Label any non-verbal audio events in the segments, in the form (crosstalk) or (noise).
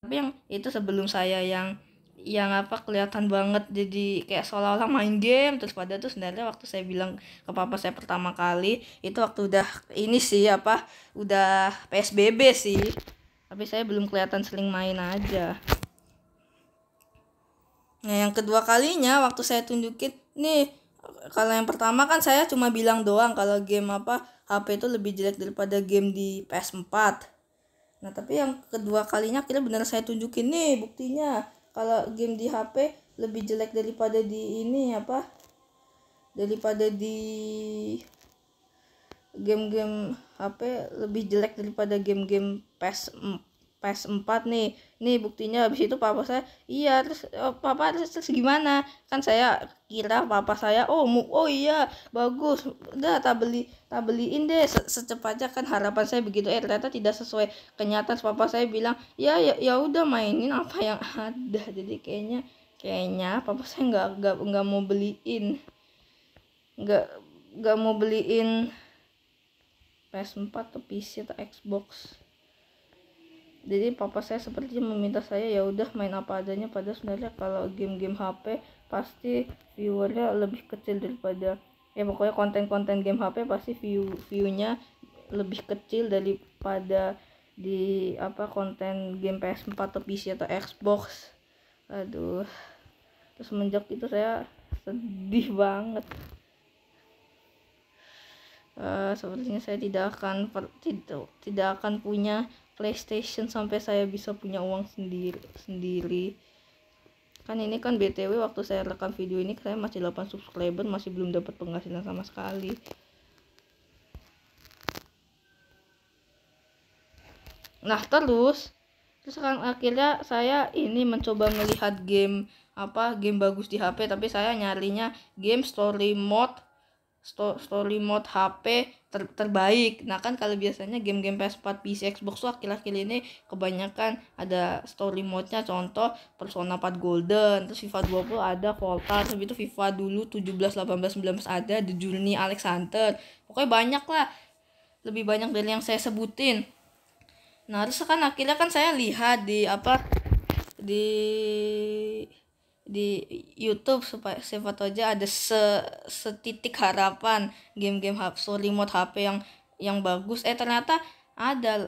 tapi yang itu sebelum saya yang yang apa kelihatan banget jadi kayak seolah-olah main game terus pada tuh sebenarnya waktu saya bilang ke papa saya pertama kali itu waktu udah ini sih apa udah PSBB sih tapi saya belum kelihatan seling main aja nah yang kedua kalinya waktu saya tunjukin nih kalau yang pertama kan saya cuma bilang doang kalau game apa HP itu lebih jelek daripada game di PS4 nah tapi yang kedua kalinya akhirnya benar saya tunjukin nih buktinya kalau game di HP lebih jelek daripada di ini apa daripada di game-game HP lebih jelek daripada game-game PS4 PS4 nih nih buktinya habis itu papa saya iya terus oh, papa terus, terus gimana kan saya kira papa saya oh mu, oh iya bagus udah tak beli tak beliin deh Se secepatnya kan harapan saya begitu eh ternyata tidak sesuai kenyataan papa saya bilang ya ya ya udah mainin apa yang ada jadi kayaknya kayaknya papa saya nggak nggak nggak mau beliin nggak nggak mau beliin PS4 atau PC atau Xbox jadi papa saya seperti meminta saya ya udah main apa adanya pada sebenarnya kalau game-game HP pasti viewernya lebih kecil daripada ya pokoknya konten-konten game HP pasti view viewnya lebih kecil daripada di apa konten game PS4 atau PC atau Xbox aduh terus semenjak itu saya sedih banget uh, sepertinya saya tidak akan per, tidak, tidak akan punya PlayStation sampai saya bisa punya uang sendiri sendiri kan ini kan btw waktu saya rekam video ini saya masih 8 subscriber masih belum dapat penghasilan sama sekali nah terus terus kan akhirnya saya ini mencoba melihat game apa game bagus di HP tapi saya nyarinya game story mode story mode HP ter terbaik. Nah kan kalau biasanya game-game PS4, PC, Xbox tuh akhir-akhir ini kebanyakan ada story mode-nya. Contoh Persona 4 Golden, terus FIFA 20 ada Volta, tapi itu FIFA dulu 17, 18, 19 ada The Journey Alexander. Pokoknya banyak lah. Lebih banyak dari yang saya sebutin. Nah, terus kan akhirnya kan saya lihat di apa di di YouTube supaya sifat aja ada se setitik harapan game-game HP remote HP yang yang bagus eh ternyata ada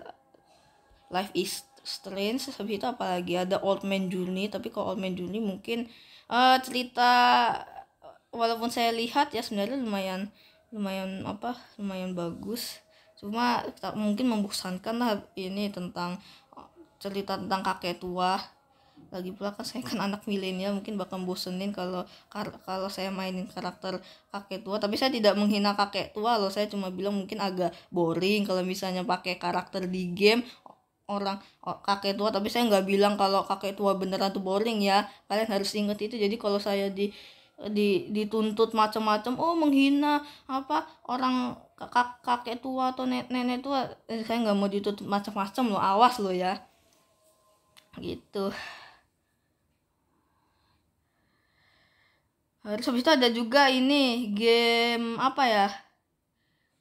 Life is Strange habis itu apalagi ada Old Man Journey tapi kalau Old Man Journey mungkin uh, cerita walaupun saya lihat ya sebenarnya lumayan lumayan apa lumayan bagus cuma mungkin membosankan lah ini tentang cerita tentang kakek tua lagi pula kan saya kan anak milenial mungkin bakal bosenin kalau kalau saya mainin karakter kakek tua tapi saya tidak menghina kakek tua loh saya cuma bilang mungkin agak boring kalau misalnya pakai karakter di game orang kakek tua tapi saya nggak bilang kalau kakek tua beneran tuh boring ya kalian harus inget itu jadi kalau saya di di dituntut macam-macam oh menghina apa orang kakak kakek tua atau nenek, nenek tua eh, saya nggak mau dituntut macam-macam lo awas lo ya gitu Terus habis itu ada juga ini game apa ya?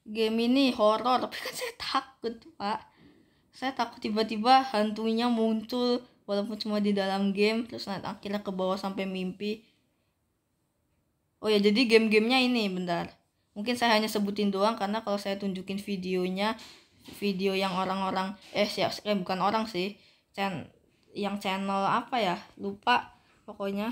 Game ini horor, tapi kan saya takut, Pak. Saya takut tiba-tiba hantunya muncul walaupun cuma di dalam game terus naik akhirnya ke bawah sampai mimpi. Oh ya, jadi game-gamenya ini bentar. Mungkin saya hanya sebutin doang karena kalau saya tunjukin videonya video yang orang-orang eh siap ya, eh, bukan orang sih. Chan yang channel apa ya? Lupa pokoknya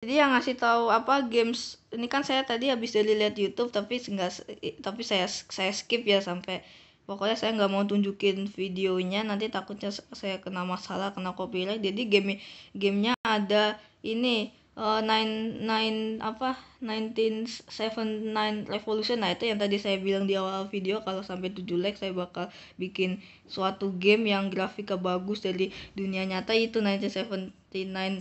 jadi yang ngasih tahu apa games ini kan saya tadi habis dari lihat YouTube tapi enggak tapi saya saya skip ya sampai pokoknya saya nggak mau tunjukin videonya nanti takutnya saya kena masalah kena copyright jadi game gamenya ada ini uh, nine nine apa 1979 revolution nah itu yang tadi saya bilang di awal video kalau sampai tujuh like saya bakal bikin suatu game yang grafiknya bagus dari dunia nyata itu 1979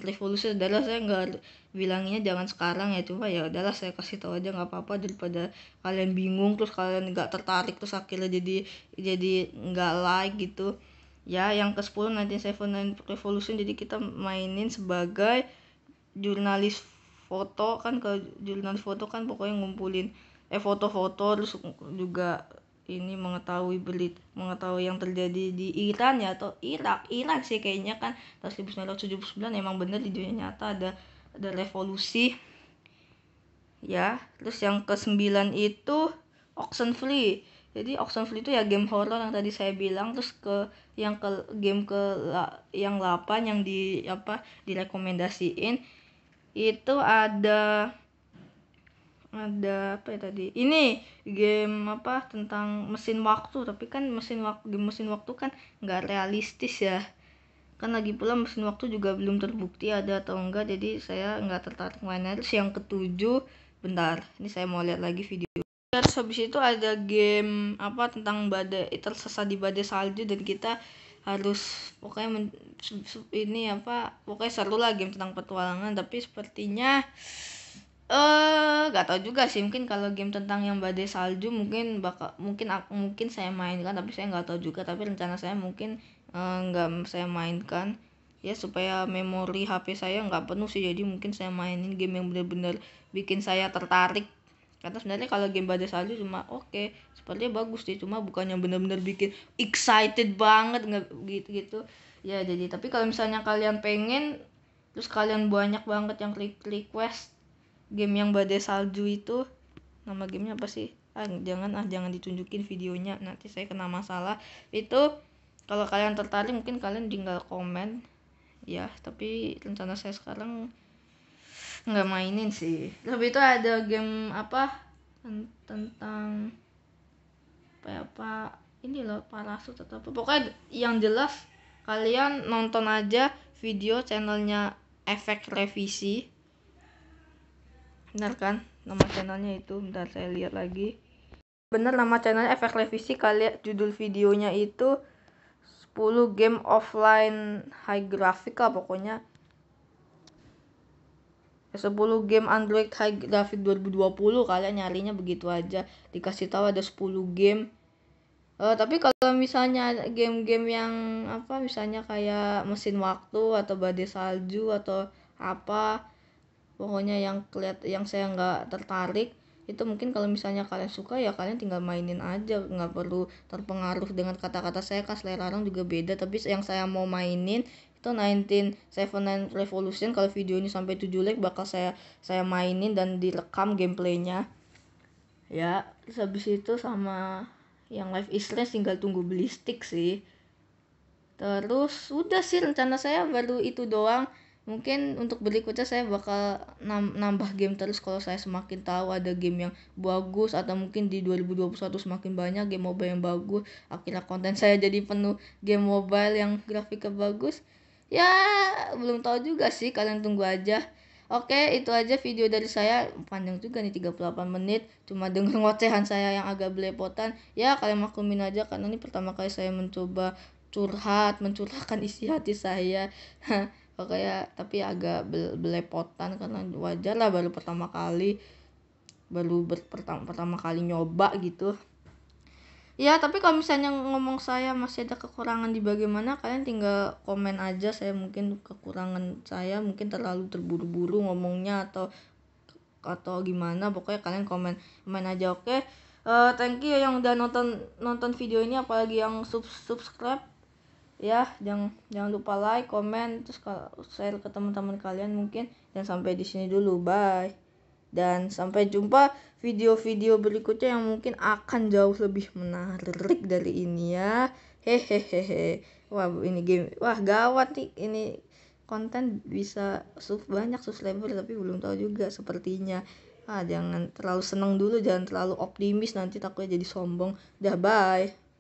revolution adalah saya nggak bilangnya jangan sekarang ya cuma ya udahlah saya kasih tahu aja nggak apa-apa daripada kalian bingung terus kalian nggak tertarik terus akhirnya jadi jadi nggak like gitu ya yang ke 10 nanti Seven Nine Revolution jadi kita mainin sebagai jurnalis foto kan ke jurnalis foto kan pokoknya ngumpulin eh foto-foto terus juga ini mengetahui belit mengetahui yang terjadi di Iran ya atau Irak Irak sih kayaknya kan tahun 1979 emang bener di dunia nyata ada ada revolusi ya terus yang ke sembilan itu Oxenfree jadi Oxenfree itu ya game horror yang tadi saya bilang terus ke yang ke game ke yang delapan yang di apa direkomendasiin itu ada ada apa ya tadi ini game apa tentang mesin waktu tapi kan mesin waktu game mesin waktu kan nggak realistis ya kan lagi pula mesin waktu juga belum terbukti ada atau enggak jadi saya enggak tertarik mainnya terus yang ketujuh bentar ini saya mau lihat lagi video terus habis itu ada game apa tentang badai tersesat di badai salju dan kita harus pokoknya men, ini apa pokoknya seru lah game tentang petualangan tapi sepertinya eh uh, gak tau juga sih mungkin kalau game tentang yang badai salju mungkin bakal mungkin mungkin saya mainkan tapi saya nggak tahu juga tapi rencana saya mungkin Eh, nggak uh, saya mainkan ya supaya memori HP saya nggak penuh sih jadi mungkin saya mainin game yang bener-bener bikin saya tertarik karena sebenarnya kalau game badai salju cuma oke okay, sepertinya bagus sih cuma bukan yang bener-bener bikin excited banget nggak gitu gitu ya jadi tapi kalau misalnya kalian pengen terus kalian banyak banget yang request game yang badai salju itu nama gamenya apa sih ah jangan ah jangan ditunjukin videonya nanti saya kena masalah itu kalau kalian tertarik mungkin kalian tinggal komen ya tapi rencana saya sekarang nggak mainin sih lebih itu ada game apa tentang apa ya, apa ini loh parasut atau apa pokoknya yang jelas kalian nonton aja video channelnya efek revisi bener kan nama channelnya itu bentar saya lihat lagi bener nama channelnya efek revisi kalian judul videonya itu 10 game offline high graphic lah pokoknya 10 ya, game Android high graphic 2020 kalian nyarinya begitu aja dikasih tahu ada 10 game uh, tapi kalau misalnya game-game yang apa misalnya kayak mesin waktu atau badai salju atau apa pokoknya yang keliat yang saya nggak tertarik itu mungkin kalau misalnya kalian suka ya kalian tinggal mainin aja nggak perlu terpengaruh dengan kata-kata saya kan selera orang juga beda tapi yang saya mau mainin itu 1979 Revolution kalau video ini sampai 7 like bakal saya saya mainin dan direkam gameplaynya ya terus habis itu sama yang live is Strange tinggal tunggu beli stick sih terus udah sih rencana saya baru itu doang mungkin untuk berikutnya saya bakal nambah game terus kalau saya semakin tahu ada game yang bagus atau mungkin di 2021 semakin banyak game mobile yang bagus akhirnya konten saya jadi penuh game mobile yang grafiknya bagus ya belum tahu juga sih kalian tunggu aja Oke, itu aja video dari saya. Panjang juga nih 38 menit. Cuma denger (laughs) ngocehan saya yang agak belepotan. Ya, kalian maklumin aja karena ini pertama kali saya mencoba curhat, mencurahkan isi hati saya. (laughs) kayak tapi agak belepotan karena wajar lah baru pertama kali baru ber, pertama pertama kali nyoba gitu ya tapi kalau misalnya ngomong saya masih ada kekurangan di bagaimana kalian tinggal komen aja saya mungkin kekurangan saya mungkin terlalu terburu-buru ngomongnya atau atau gimana pokoknya kalian komen komen aja oke okay? uh, eh, thank you ya yang udah nonton nonton video ini apalagi yang sub subscribe ya jangan jangan lupa like comment terus kalau share ke teman-teman kalian mungkin dan sampai di sini dulu bye dan sampai jumpa video-video berikutnya yang mungkin akan jauh lebih menarik dari ini ya hehehehe wah ini game wah gawat nih ini konten bisa sub banyak subscriber tapi belum tahu juga sepertinya ah jangan terlalu seneng dulu jangan terlalu optimis nanti takutnya jadi sombong dah bye